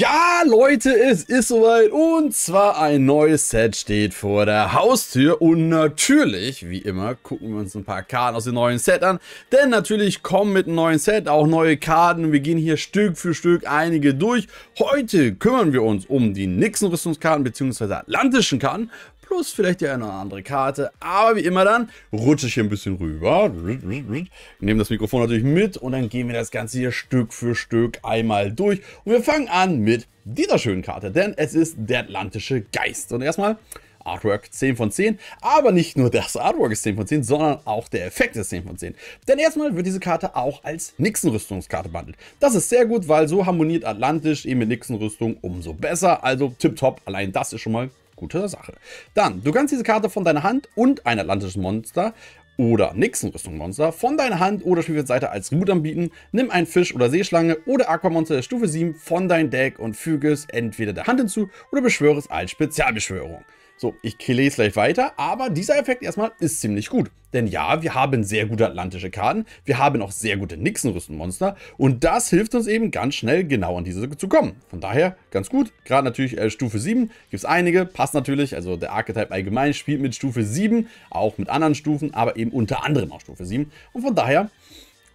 Ja, Leute, es ist soweit und zwar ein neues Set steht vor der Haustür und natürlich, wie immer, gucken wir uns ein paar Karten aus dem neuen Set an, denn natürlich kommen mit dem neuen Set auch neue Karten, wir gehen hier Stück für Stück einige durch. Heute kümmern wir uns um die Nixon-Rüstungskarten bzw. atlantischen Karten, plus vielleicht die eine oder andere Karte. Aber wie immer dann rutsche ich hier ein bisschen rüber, nehme das Mikrofon natürlich mit und dann gehen wir das Ganze hier Stück für Stück einmal durch. Und wir fangen an mit dieser schönen Karte, denn es ist der Atlantische Geist. Und erstmal Artwork 10 von 10. Aber nicht nur das Artwork ist 10 von 10, sondern auch der Effekt ist 10 von 10. Denn erstmal wird diese Karte auch als Nixon-Rüstungskarte behandelt. Das ist sehr gut, weil so harmoniert Atlantisch eben eh mit Nixon-Rüstung umso besser. Also tipptopp, allein das ist schon mal Gute Sache. Dann, du kannst diese Karte von deiner Hand und ein atlantisches Monster oder nixon rüstung monster von deiner Hand oder Spielfeldseite als Root anbieten. Nimm einen Fisch oder Seeschlange oder Aquamonster der Stufe 7 von deinem Deck und füge es entweder der Hand hinzu oder beschwöre es als Spezialbeschwörung. So, ich kille lese gleich weiter, aber dieser Effekt erstmal ist ziemlich gut. Denn ja, wir haben sehr gute atlantische Karten, wir haben auch sehr gute Nixon-Rüstenmonster und das hilft uns eben ganz schnell genau an diese zu kommen. Von daher ganz gut, gerade natürlich äh, Stufe 7 gibt es einige, passt natürlich, also der Archetype allgemein spielt mit Stufe 7, auch mit anderen Stufen, aber eben unter anderem auch Stufe 7 und von daher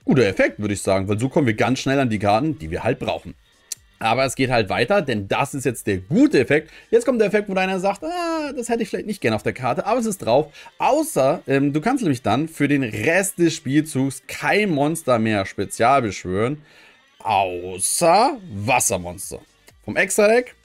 guter Effekt, würde ich sagen, weil so kommen wir ganz schnell an die Karten, die wir halt brauchen. Aber es geht halt weiter, denn das ist jetzt der gute Effekt. Jetzt kommt der Effekt, wo deiner sagt, ah, das hätte ich vielleicht nicht gerne auf der Karte, aber es ist drauf. Außer, ähm, du kannst nämlich dann für den Rest des Spielzugs kein Monster mehr spezial beschwören, außer Wassermonster. Vom Extra-Deck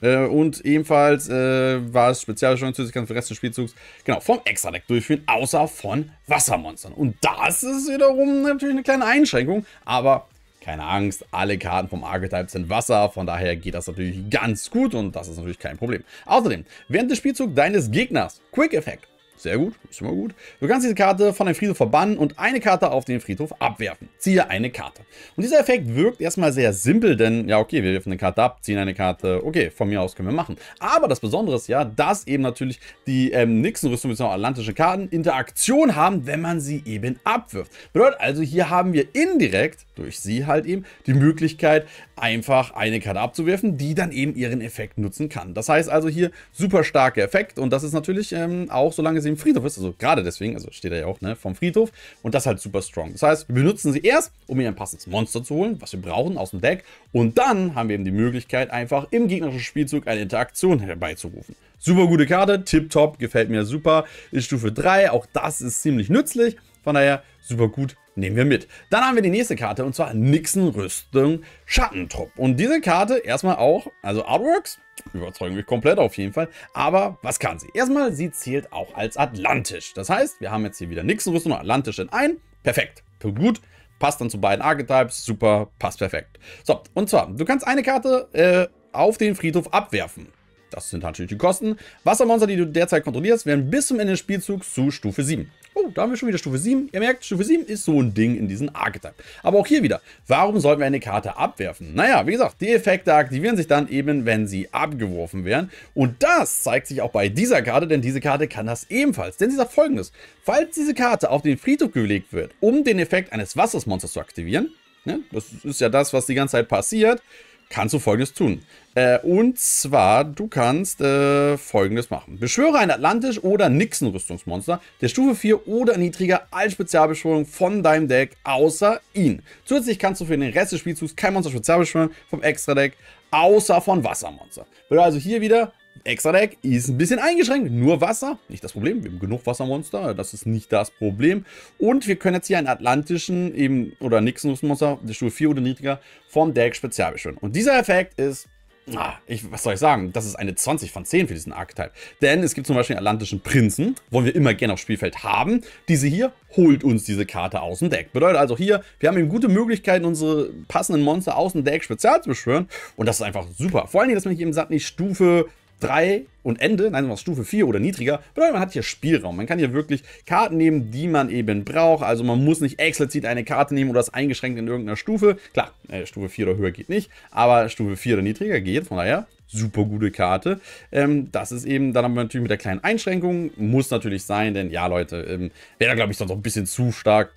äh, und ebenfalls äh, war es speziell schon zusätzlich für den Rest des Spielzugs, genau, vom Extra-Deck durchführen, außer von Wassermonstern. Und das ist wiederum natürlich eine kleine Einschränkung, aber keine Angst, alle Karten vom Archetype sind Wasser, von daher geht das natürlich ganz gut und das ist natürlich kein Problem. Außerdem, während des Spielzugs deines Gegners, Quick Effect, sehr gut, ist immer gut. Du kannst diese Karte von deinem Friedhof verbannen und eine Karte auf den Friedhof abwerfen. Ziehe eine Karte. Und dieser Effekt wirkt erstmal sehr simpel, denn ja, okay, wir werfen eine Karte ab, ziehen eine Karte, okay, von mir aus können wir machen. Aber das Besondere ist ja, dass eben natürlich die ähm, Nixon-Rüstung bzw. Atlantische Karten Interaktion haben, wenn man sie eben abwirft. Bedeutet also, hier haben wir indirekt, durch sie halt eben, die Möglichkeit, einfach eine Karte abzuwerfen, die dann eben ihren Effekt nutzen kann. Das heißt also hier super starker Effekt und das ist natürlich ähm, auch, solange sie sie im Friedhof ist. Also gerade deswegen, also steht er ja auch, ne, vom Friedhof. Und das halt super strong. Das heißt, wir benutzen sie erst, um ihr ein passendes Monster zu holen, was wir brauchen aus dem Deck. Und dann haben wir eben die Möglichkeit, einfach im gegnerischen Spielzug eine Interaktion herbeizurufen. Super gute Karte, tipptopp, gefällt mir super. Ist Stufe 3, auch das ist ziemlich nützlich. Von daher super gut nehmen wir mit. Dann haben wir die nächste Karte und zwar Nixon Rüstung Schattentrupp. Und diese Karte erstmal auch, also Artworks, überzeugen mich komplett auf jeden Fall. Aber was kann sie? Erstmal, sie zählt auch als Atlantisch. Das heißt, wir haben jetzt hier wieder Nixon Rüstung und Atlantisch in ein. Perfekt. Gut. Passt dann zu beiden Archetypes. Super. Passt perfekt. So, und zwar, du kannst eine Karte äh, auf den Friedhof abwerfen. Das sind natürlich die Kosten. Wassermonster, die du derzeit kontrollierst, werden bis zum Ende des Spielzugs zu Stufe 7 da haben wir schon wieder Stufe 7. Ihr merkt, Stufe 7 ist so ein Ding in diesem Archetype. Aber auch hier wieder, warum sollten wir eine Karte abwerfen? Naja, wie gesagt, die Effekte aktivieren sich dann eben, wenn sie abgeworfen werden. Und das zeigt sich auch bei dieser Karte, denn diese Karte kann das ebenfalls. Denn sie sagt folgendes, falls diese Karte auf den Friedhof gelegt wird, um den Effekt eines Wassersmonsters zu aktivieren, ne, das ist ja das, was die ganze Zeit passiert, kannst du folgendes tun. Äh, und zwar, du kannst äh, folgendes machen. Beschwöre ein Atlantisch- oder Nixon-Rüstungsmonster der Stufe 4 oder niedriger als Spezialbeschwörung von deinem Deck, außer ihn. Zusätzlich kannst du für den Rest des Spielzugs kein Monster Spezialbeschwörung vom Extra-Deck, außer von Wassermonster. Würde also hier wieder Extra Deck ist ein bisschen eingeschränkt. Nur Wasser, nicht das Problem. Wir haben genug Wassermonster, das ist nicht das Problem. Und wir können jetzt hier einen atlantischen eben oder Nixonus-Monster, der Stufe 4 oder niedriger, vom Deck spezial beschwören. Und dieser Effekt ist Ah, ich, was soll ich sagen? Das ist eine 20 von 10 für diesen Archetype. Denn es gibt zum Beispiel einen Atlantischen Prinzen, wollen wir immer gerne auf Spielfeld haben. Diese hier holt uns diese Karte aus dem Deck. Bedeutet also hier, wir haben eben gute Möglichkeiten, unsere passenden Monster aus dem Deck spezial zu beschwören. Und das ist einfach super. Vor allen Dingen, dass man hier eben sagt, nicht Stufe 3 und Ende, nein, noch Stufe 4 oder niedriger, bedeutet, man hat hier Spielraum. Man kann hier wirklich Karten nehmen, die man eben braucht. Also man muss nicht explizit eine Karte nehmen oder es eingeschränkt in irgendeiner Stufe. Klar, äh, Stufe 4 oder höher geht nicht, aber Stufe 4 oder niedriger geht, von daher super gute Karte. Ähm, das ist eben, dann haben wir natürlich mit der kleinen Einschränkung, muss natürlich sein, denn ja, Leute, ähm, wäre da glaube ich sonst auch ein bisschen zu stark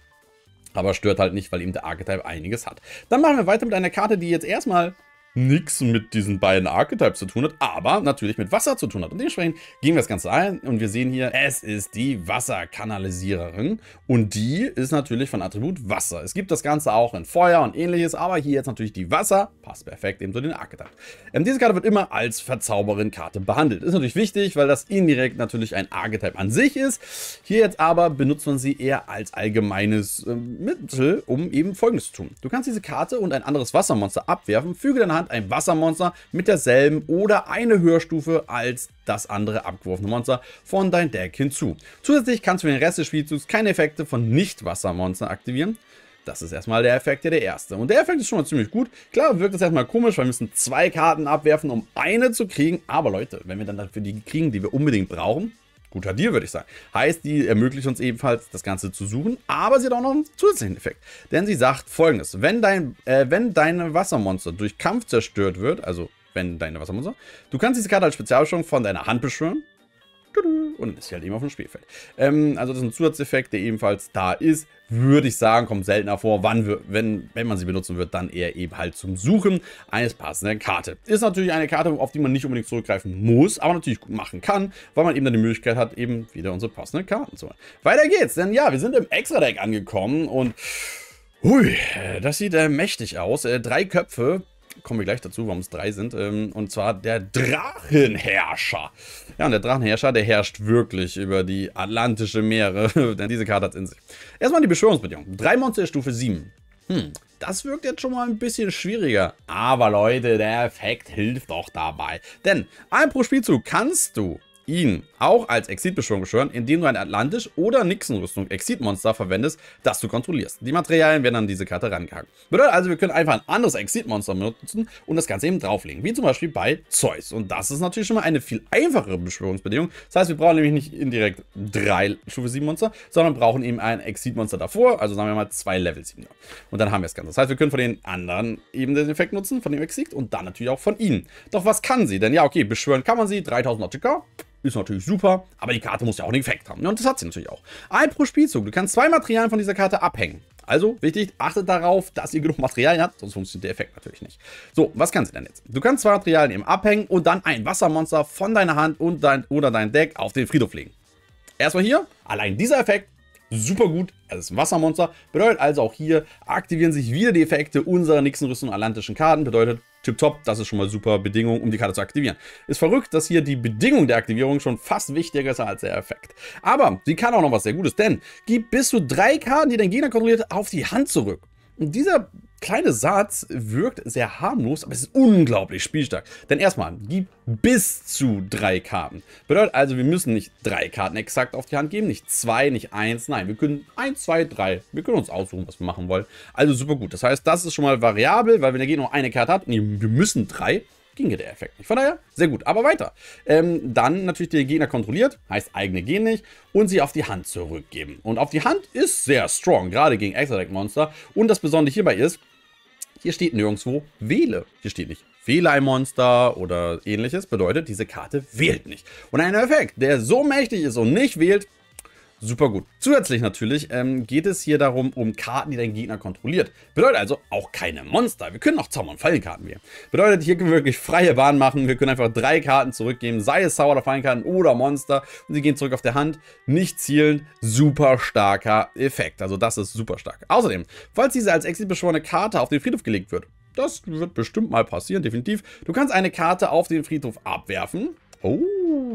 aber stört halt nicht, weil eben der Archetype einiges hat. Dann machen wir weiter mit einer Karte, die jetzt erstmal nichts mit diesen beiden Archetypes zu tun hat, aber natürlich mit Wasser zu tun hat. Und dementsprechend gehen wir das Ganze ein und wir sehen hier, es ist die Wasserkanalisiererin und die ist natürlich von Attribut Wasser. Es gibt das Ganze auch in Feuer und ähnliches, aber hier jetzt natürlich die Wasser, passt perfekt eben zu den Archetype. Ähm, diese Karte wird immer als Verzauberin-Karte behandelt. Ist natürlich wichtig, weil das indirekt natürlich ein Archetype an sich ist. Hier jetzt aber benutzt man sie eher als allgemeines äh, Mittel, um eben folgendes zu tun. Du kannst diese Karte und ein anderes Wassermonster abwerfen, füge dann Land ein Wassermonster mit derselben oder eine Höherstufe als das andere abgeworfene Monster von deinem Deck hinzu. Zusätzlich kannst du für den Rest des Spielzugs keine Effekte von Nicht-Wassermonstern aktivieren. Das ist erstmal der Effekt, der der erste. Und der Effekt ist schon mal ziemlich gut. Klar wirkt das erstmal komisch, weil wir müssen zwei Karten abwerfen, um eine zu kriegen. Aber Leute, wenn wir dann dafür die kriegen, die wir unbedingt brauchen, guter Deal, würde ich sagen. Heißt, die ermöglicht uns ebenfalls, das Ganze zu suchen, aber sie hat auch noch einen zusätzlichen Effekt. Denn sie sagt folgendes, wenn dein, äh, wenn deine Wassermonster durch Kampf zerstört wird, also wenn deine Wassermonster, du kannst diese Karte als Spezialbeschwörung von deiner Hand beschwören und dann ist sie halt eben auf dem Spielfeld. Ähm, also das ist ein Zusatzeffekt, der ebenfalls da ist. Würde ich sagen, kommt seltener vor. Wann wir, wenn, wenn man sie benutzen wird, dann eher eben halt zum Suchen eines passenden Karte. Ist natürlich eine Karte, auf die man nicht unbedingt zurückgreifen muss, aber natürlich gut machen kann, weil man eben dann die Möglichkeit hat, eben wieder unsere passenden Karten zu holen. Weiter geht's, denn ja, wir sind im Extra-Deck angekommen und... Hui, das sieht äh, mächtig aus. Äh, drei Köpfe, kommen wir gleich dazu, warum es drei sind. Ähm, und zwar der Drachenherrscher. Ja, und der Drachenherrscher, der herrscht wirklich über die Atlantische Meere, denn diese Karte hat es in sich. Erstmal die Beschwörungsbedingungen. Drei Monster der Stufe 7. Hm, das wirkt jetzt schon mal ein bisschen schwieriger. Aber Leute, der Effekt hilft doch dabei. Denn ein pro Spielzug kannst du ihn auch als Exit-Beschwörung beschwören, indem du ein Atlantisch- oder Nixon-Rüstung Exit-Monster verwendest, das du kontrollierst. Die Materialien werden an diese Karte rangehakt. Bedeutet also, wir können einfach ein anderes Exit-Monster nutzen und das Ganze eben drauflegen, wie zum Beispiel bei Zeus. Und das ist natürlich schon mal eine viel einfachere Beschwörungsbedingung. Das heißt, wir brauchen nämlich nicht indirekt drei Stufe 7 Monster, sondern brauchen eben ein Exit-Monster davor, also sagen wir mal zwei Level 7 Und dann haben wir das Ganze. Das heißt, wir können von den anderen eben den Effekt nutzen, von dem Exit und dann natürlich auch von ihnen. Doch was kann sie? Denn ja, okay, beschwören kann man sie, 3000 ATK, ist natürlich super super, aber die Karte muss ja auch einen Effekt haben. Ne? Und das hat sie natürlich auch. Ein pro Spielzug. Du kannst zwei Materialien von dieser Karte abhängen. Also, wichtig, achtet darauf, dass ihr genug Materialien habt, sonst funktioniert der Effekt natürlich nicht. So, was kann sie denn jetzt? Du kannst zwei Materialien eben abhängen und dann ein Wassermonster von deiner Hand und dein, oder dein Deck auf den Friedhof legen. Erstmal hier, allein dieser Effekt, super gut, es ist ein Wassermonster, bedeutet also auch hier, aktivieren sich wieder die Effekte unserer nächsten Rüstung atlantischen Karten, bedeutet Tip top, das ist schon mal super Bedingung, um die Karte zu aktivieren. Ist verrückt, dass hier die Bedingung der Aktivierung schon fast wichtiger ist als der Effekt. Aber sie kann auch noch was sehr Gutes, denn gib bis zu drei Karten, die dein Gegner kontrolliert, auf die Hand zurück. Und dieser kleine Satz wirkt sehr harmlos, aber es ist unglaublich spielstark. Denn erstmal, gibt bis zu drei Karten. Bedeutet also, wir müssen nicht drei Karten exakt auf die Hand geben, nicht zwei, nicht eins, nein. Wir können eins, zwei, drei, wir können uns aussuchen, was wir machen wollen. Also super gut. Das heißt, das ist schon mal variabel, weil wenn der Gegner nur eine Karte hat nee, wir müssen drei, ginge der Effekt nicht. Von daher, sehr gut. Aber weiter. Ähm, dann natürlich den Gegner kontrolliert, heißt eigene gehen nicht, und sie auf die Hand zurückgeben. Und auf die Hand ist sehr strong, gerade gegen Extra-Deck-Monster. Und das Besondere hierbei ist, hier steht nirgendwo wähle. Hier steht nicht wähle ein Monster oder ähnliches. Bedeutet, diese Karte wählt nicht. Und ein Effekt, der so mächtig ist und nicht wählt, super gut. Zusätzlich natürlich ähm, geht es hier darum, um Karten, die dein Gegner kontrolliert. Bedeutet also auch keine Monster. Wir können auch Zauber- und Fallenkarten wählen. Bedeutet, hier können wir wirklich freie Bahn machen. Wir können einfach drei Karten zurückgeben, sei es Zauber- oder Fallenkarten oder Monster. Und sie gehen zurück auf der Hand. Nicht zielen, super starker Effekt. Also das ist super stark. Außerdem, falls diese als Exit beschworene Karte auf den Friedhof gelegt wird, das wird bestimmt mal passieren, definitiv. Du kannst eine Karte auf den Friedhof abwerfen. Oh,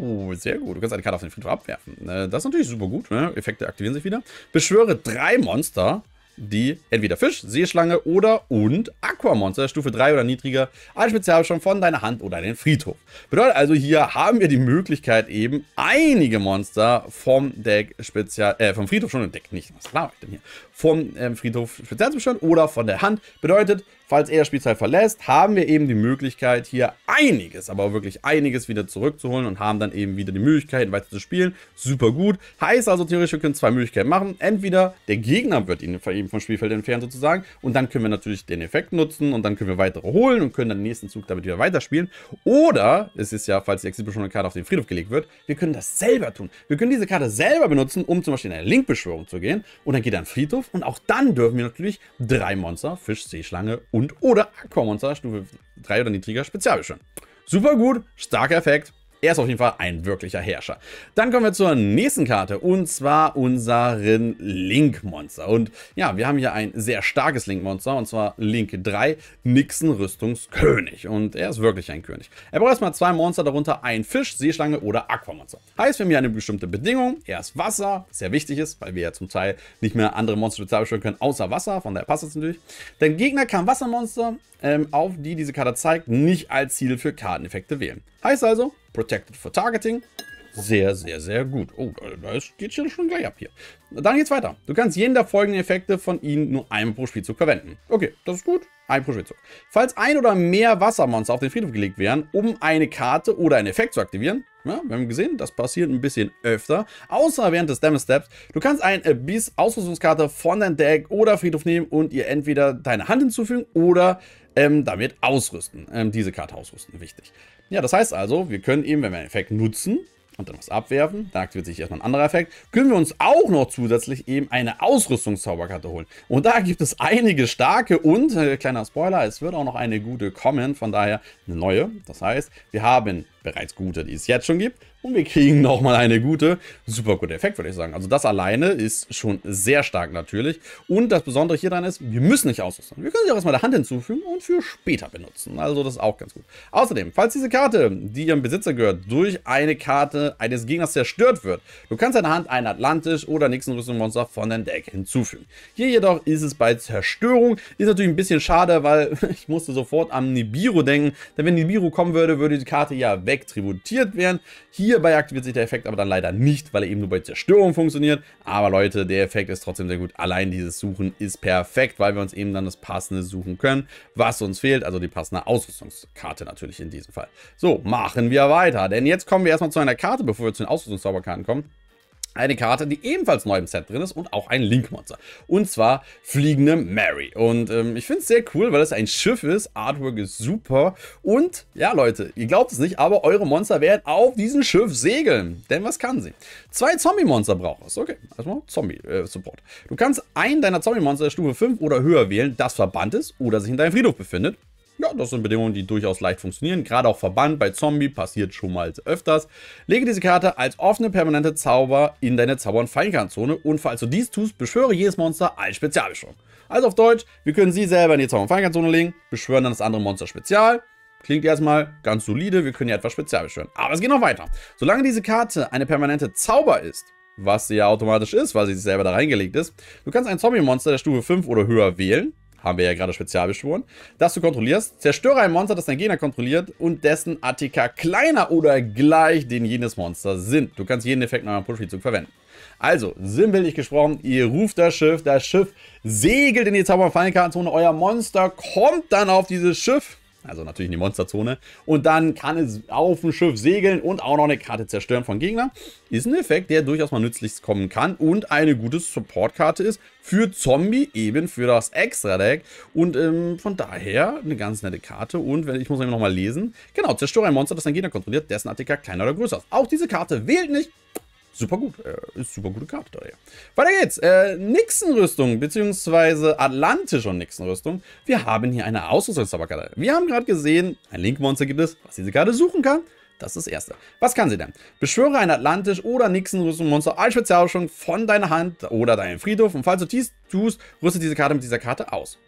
Oh, sehr gut. Du kannst eine Karte auf den Friedhof abwerfen. Äh, das ist natürlich super gut. Ne? Effekte aktivieren sich wieder. Beschwöre drei Monster, die entweder Fisch, Seeschlange oder und Aquamonster Stufe 3 oder niedriger als Spezialbeschwörung von deiner Hand oder den Friedhof. Bedeutet also, hier haben wir die Möglichkeit eben einige Monster vom Deck Spezial, äh, vom Friedhof schon entdeckt, nicht, was laber ich denn hier, vom ähm, Friedhof spezial zu beschwören oder von der Hand. Bedeutet, Falls er das Spielzeit verlässt, haben wir eben die Möglichkeit, hier einiges, aber wirklich einiges wieder zurückzuholen und haben dann eben wieder die Möglichkeit, weiter zu spielen. Super gut. Heißt also theoretisch, wir können zwei Möglichkeiten machen. Entweder der Gegner wird ihn eben vom Spielfeld entfernt sozusagen und dann können wir natürlich den Effekt nutzen und dann können wir weitere holen und können dann den nächsten Zug damit wieder weiterspielen. Oder, es ist ja, falls die Exhibition Karte auf den Friedhof gelegt wird, wir können das selber tun. Wir können diese Karte selber benutzen, um zum Beispiel in eine Linkbeschwörung zu gehen und dann geht er in den Friedhof und auch dann dürfen wir natürlich drei Monster, Fisch, Seeschlange und und oder Aquamonster Stufe 3 oder niedriger Spezialbestand. Super gut, starker Effekt, er ist auf jeden Fall ein wirklicher Herrscher. Dann kommen wir zur nächsten Karte und zwar unseren Link-Monster. Und ja, wir haben hier ein sehr starkes Link-Monster und zwar Link 3, Nixon Rüstungskönig. Und er ist wirklich ein König. Er braucht erstmal zwei Monster, darunter ein Fisch, Seeschlange oder Aquamonster. Heißt, wir haben hier eine bestimmte Bedingung. Erst Wasser, was sehr wichtig ist, weil wir ja zum Teil nicht mehr andere Monster spezialbestellen können, außer Wasser. Von daher passt das natürlich. Dein Gegner kann Wassermonster, ähm, auf die diese Karte zeigt, nicht als Ziel für Karteneffekte wählen. Heißt also, Protected for Targeting. Sehr, sehr, sehr gut. Oh, da geht es schon gleich ab hier. Dann geht's weiter. Du kannst jeden der folgenden Effekte von ihnen nur einmal pro Spielzug verwenden. Okay, das ist gut. Ein pro Spielzug. Falls ein oder mehr Wassermonster auf den Friedhof gelegt werden, um eine Karte oder einen Effekt zu aktivieren, ja, wir haben gesehen, das passiert ein bisschen öfter. Außer während des Damage Steps. Du kannst ein Abyss-Ausrüstungskarte von deinem Deck oder Friedhof nehmen und ihr entweder deine Hand hinzufügen oder ähm, damit ausrüsten. Ähm, diese Karte ausrüsten, wichtig. Ja, das heißt also, wir können eben, wenn wir einen Effekt nutzen, und dann was abwerfen. Da aktiviert sich erstmal ein anderer Effekt. Können wir uns auch noch zusätzlich eben eine Ausrüstungszauberkarte holen. Und da gibt es einige starke und, äh, kleiner Spoiler, es wird auch noch eine gute kommen. Von daher eine neue. Das heißt, wir haben bereits gute, die es jetzt schon gibt. Und wir kriegen nochmal eine gute. Super guter Effekt, würde ich sagen. Also das alleine ist schon sehr stark natürlich. Und das Besondere hier dran ist, wir müssen nicht ausrüsten. Wir können sie auch erstmal der Hand hinzufügen und für später benutzen. Also das ist auch ganz gut. Außerdem, falls diese Karte, die ihrem Besitzer gehört, durch eine Karte eines Gegners zerstört wird, du kannst deine Hand ein Atlantisch oder nächsten rüstungsmonster von deinem Deck hinzufügen. Hier jedoch ist es bei Zerstörung. Ist natürlich ein bisschen schade, weil ich musste sofort am Nibiru denken. Denn wenn Nibiru kommen würde, würde die Karte ja weg Effekt tributiert werden. Hierbei aktiviert sich der Effekt aber dann leider nicht, weil er eben nur bei Zerstörung funktioniert. Aber Leute, der Effekt ist trotzdem sehr gut. Allein dieses Suchen ist perfekt, weil wir uns eben dann das Passende suchen können, was uns fehlt. Also die passende Ausrüstungskarte natürlich in diesem Fall. So, machen wir weiter. Denn jetzt kommen wir erstmal zu einer Karte, bevor wir zu den Ausrüstungszauberkarten kommen eine Karte, die ebenfalls neu im Set drin ist und auch ein Link-Monster. Und zwar Fliegende Mary. Und ähm, ich finde es sehr cool, weil es ein Schiff ist, Artwork ist super und ja Leute, ihr glaubt es nicht, aber eure Monster werden auf diesem Schiff segeln. Denn was kann sie? Zwei Zombie-Monster braucht es. Okay, erstmal Zombie-Support. Äh, du kannst einen deiner Zombie-Monster Stufe 5 oder höher wählen, das verbannt ist oder sich in deinem Friedhof befindet ja, das sind Bedingungen, die durchaus leicht funktionieren. Gerade auch Verband bei Zombie passiert schon mal öfters. Lege diese Karte als offene permanente Zauber in deine Zauber- und Feinkartenzone und falls du dies tust, beschwöre jedes Monster als Spezialbeschwörung. Also auf Deutsch, wir können sie selber in die Zauber- und Feinkartenzone legen, beschwören dann das andere Monster Spezial. Klingt erstmal ganz solide, wir können ja etwas Spezial beschwören. Aber es geht noch weiter. Solange diese Karte eine permanente Zauber ist, was sie ja automatisch ist, weil sie sich selber da reingelegt ist, du kannst ein Zombie-Monster der Stufe 5 oder höher wählen haben wir ja gerade spezial beschworen, dass du kontrollierst. Zerstöre ein Monster, das dein Gegner kontrolliert und dessen Attika kleiner oder gleich den jenes Monster sind. Du kannst jeden Effekt in eurem push spielzug verwenden. Also, sinnbildlich gesprochen, ihr ruft das Schiff, das Schiff segelt in die Zauber- und Fallenkartenzone, euer Monster kommt dann auf dieses Schiff also natürlich in die Monsterzone. Und dann kann es auf dem Schiff segeln und auch noch eine Karte zerstören von Gegnern. Ist ein Effekt, der durchaus mal nützlich kommen kann und eine gute Supportkarte ist für Zombie, eben für das Extra-Deck. Und ähm, von daher eine ganz nette Karte. Und wenn, ich muss nämlich nochmal lesen. Genau, zerstöre ein Monster, das dein Gegner kontrolliert, dessen ATK kleiner oder größer ist. Auch diese Karte wählt nicht super gut. Äh, ist super gute Karte daher. Weiter geht's. Äh, Nixon-Rüstung, beziehungsweise Atlantische Nixon-Rüstung. Wir haben hier eine Ausrüstungszauberkarte. Wir haben gerade gesehen, ein Link-Monster gibt es, was diese Karte suchen kann. Das ist das Erste. Was kann sie denn? Beschwöre ein Atlantisch- oder Nixon-Rüstungsmonster als Spezialrüstung von deiner Hand oder deinem Friedhof. Und falls du dies tust, rüstet diese Karte mit dieser Karte aus.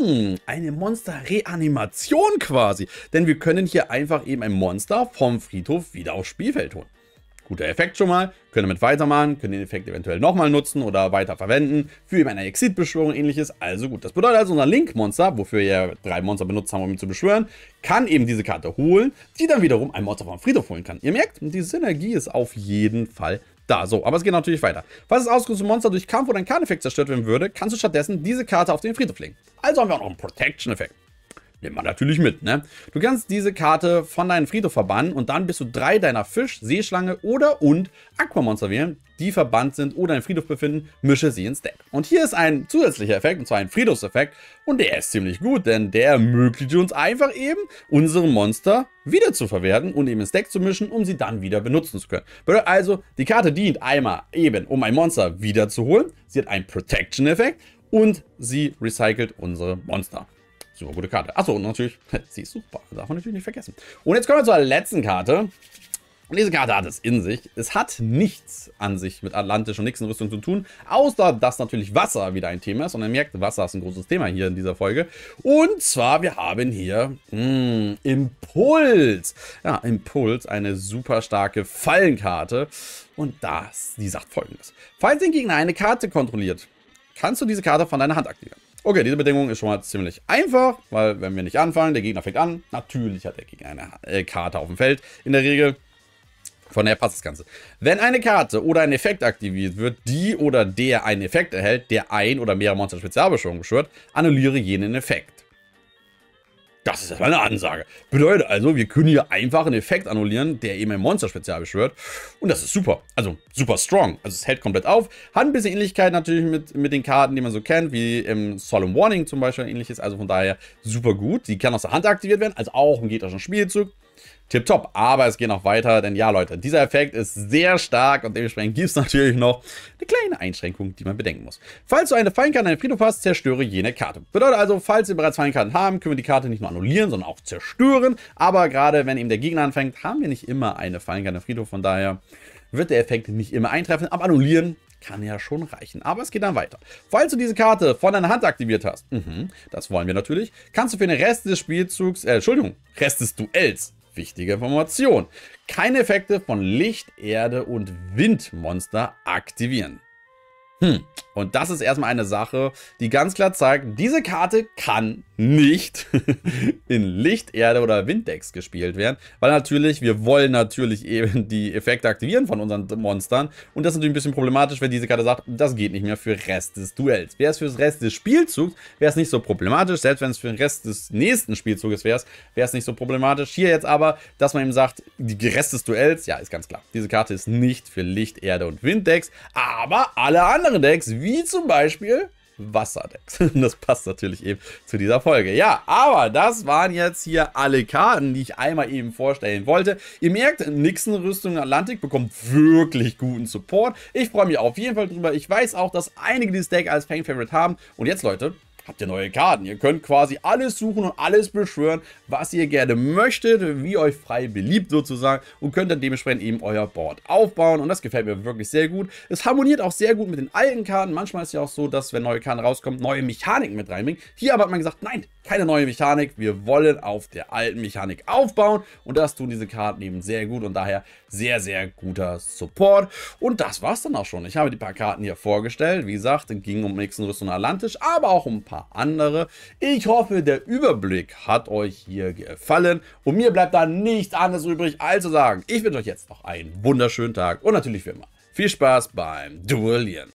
Hm, eine Monster-Reanimation quasi. Denn wir können hier einfach eben ein Monster vom Friedhof wieder aufs Spielfeld holen. Guter Effekt schon mal. Können damit weitermachen, können den Effekt eventuell nochmal nutzen oder weiter verwenden. Für eben eine Exit-Beschwörung ähnliches. Also gut. Das bedeutet also, unser Link-Monster, wofür wir ja drei Monster benutzt haben, um ihn zu beschwören, kann eben diese Karte holen, die dann wiederum ein Monster vom Friedhof holen kann. Ihr merkt, die Synergie ist auf jeden Fall da, so, aber es geht natürlich weiter. Falls das ausgerüstete Monster durch Kampf oder einen Karteneffekt zerstört werden würde, kannst du stattdessen diese Karte auf den Friedhof legen. Also haben wir auch noch einen Protection-Effekt. Nimm man natürlich mit, ne? Du kannst diese Karte von deinem Friedhof verbannen und dann bist du drei deiner Fisch, Seeschlange oder und Aquamonster wählen, die verbannt sind oder im Friedhof befinden, mische sie ins Deck. Und hier ist ein zusätzlicher Effekt, und zwar ein Friedhofseffekt, und der ist ziemlich gut, denn der ermöglicht uns einfach eben, unsere Monster wieder zu verwerten und eben ins Deck zu mischen, um sie dann wieder benutzen zu können. Also, die Karte dient einmal eben, um ein Monster wiederzuholen, sie hat einen Protection-Effekt und sie recycelt unsere Monster. Super gute Karte. Achso, und natürlich, sie ist super. Darf man natürlich nicht vergessen. Und jetzt kommen wir zur letzten Karte. Und diese Karte hat es in sich. Es hat nichts an sich mit Atlantisch und Nixon-Rüstung zu tun, außer dass natürlich Wasser wieder ein Thema ist. Und ihr merkt, Wasser ist ein großes Thema hier in dieser Folge. Und zwar, wir haben hier mh, mm, Impuls. Ja, Impuls, eine super starke Fallenkarte. Und das, die sagt folgendes. Falls den Gegner eine Karte kontrolliert, kannst du diese Karte von deiner Hand aktivieren. Okay, diese Bedingung ist schon mal ziemlich einfach, weil wenn wir nicht anfangen, der Gegner fängt an. Natürlich hat der Gegner eine äh, Karte auf dem Feld in der Regel. Von daher passt das Ganze. Wenn eine Karte oder ein Effekt aktiviert wird, die oder der einen Effekt erhält, der ein oder mehrere Monster Spezialbeschwörung beschwört, annulliere jenen Effekt. Das ist erstmal eine Ansage. Bedeutet also, wir können hier einfach einen Effekt annullieren, der eben ein Monster spezial beschwört. Und das ist super. Also super strong. Also es hält komplett auf. Hat ein bisschen Ähnlichkeit natürlich mit, mit den Karten, die man so kennt, wie im ähm, Solemn Warning zum Beispiel ähnliches. Also von daher super gut. Die kann aus der Hand aktiviert werden, also auch ein gegnerischen Spielzug tipptopp. Aber es geht noch weiter, denn ja, Leute, dieser Effekt ist sehr stark und dementsprechend gibt es natürlich noch eine kleine Einschränkung, die man bedenken muss. Falls du eine Feinkarte in den Friedhof hast, zerstöre jene Karte. Bedeutet also, falls wir bereits Feinkarten haben, können wir die Karte nicht nur annullieren, sondern auch zerstören. Aber gerade wenn eben der Gegner anfängt, haben wir nicht immer eine Feinkarte im Friedhof. Von daher wird der Effekt nicht immer eintreffen, aber annullieren kann ja schon reichen. Aber es geht dann weiter. Falls du diese Karte von deiner Hand aktiviert hast, mh, das wollen wir natürlich, kannst du für den Rest des Spielzugs, äh, Entschuldigung, Rest des Duells wichtige Information. Keine Effekte von Licht, Erde und Windmonster aktivieren. Hm. Und das ist erstmal eine Sache, die ganz klar zeigt, diese Karte kann nicht in Licht, Erde oder Winddecks gespielt werden, weil natürlich, wir wollen natürlich eben die Effekte aktivieren von unseren Monstern und das ist natürlich ein bisschen problematisch, wenn diese Karte sagt, das geht nicht mehr für den Rest des Duells. Wäre es für den Rest des Spielzugs, wäre es nicht so problematisch, selbst wenn es für den Rest des nächsten Spielzuges wäre, wäre es nicht so problematisch. Hier jetzt aber, dass man eben sagt, die Rest des Duells, ja, ist ganz klar, diese Karte ist nicht für Licht, Erde und Winddecks, aber alle anderen anderen Decks, wie zum Beispiel Wasserdecks. Das passt natürlich eben zu dieser Folge. Ja, aber das waren jetzt hier alle Karten, die ich einmal eben vorstellen wollte. Ihr merkt, Nixon Rüstung Atlantik bekommt wirklich guten Support. Ich freue mich auf jeden Fall drüber. Ich weiß auch, dass einige dieses Deck als Fan-Favorite haben. Und jetzt, Leute, habt ihr neue Karten. Ihr könnt quasi alles suchen und alles beschwören, was ihr gerne möchtet, wie euch frei beliebt sozusagen und könnt dann dementsprechend eben euer Board aufbauen und das gefällt mir wirklich sehr gut. Es harmoniert auch sehr gut mit den alten Karten. Manchmal ist ja auch so, dass wenn neue Karten rauskommen, neue Mechaniken mit reinbringen. Hier aber hat man gesagt, nein, keine neue Mechanik. Wir wollen auf der alten Mechanik aufbauen und das tun diese Karten eben sehr gut und daher sehr, sehr guter Support. Und das war's dann auch schon. Ich habe die paar Karten hier vorgestellt. Wie gesagt, ging um nächsten Rüstung Atlantisch, aber auch um ein paar paar andere. Ich hoffe, der Überblick hat euch hier gefallen und mir bleibt da nichts anderes übrig, als zu sagen, ich wünsche euch jetzt noch einen wunderschönen Tag und natürlich wie immer viel Spaß beim Duellieren.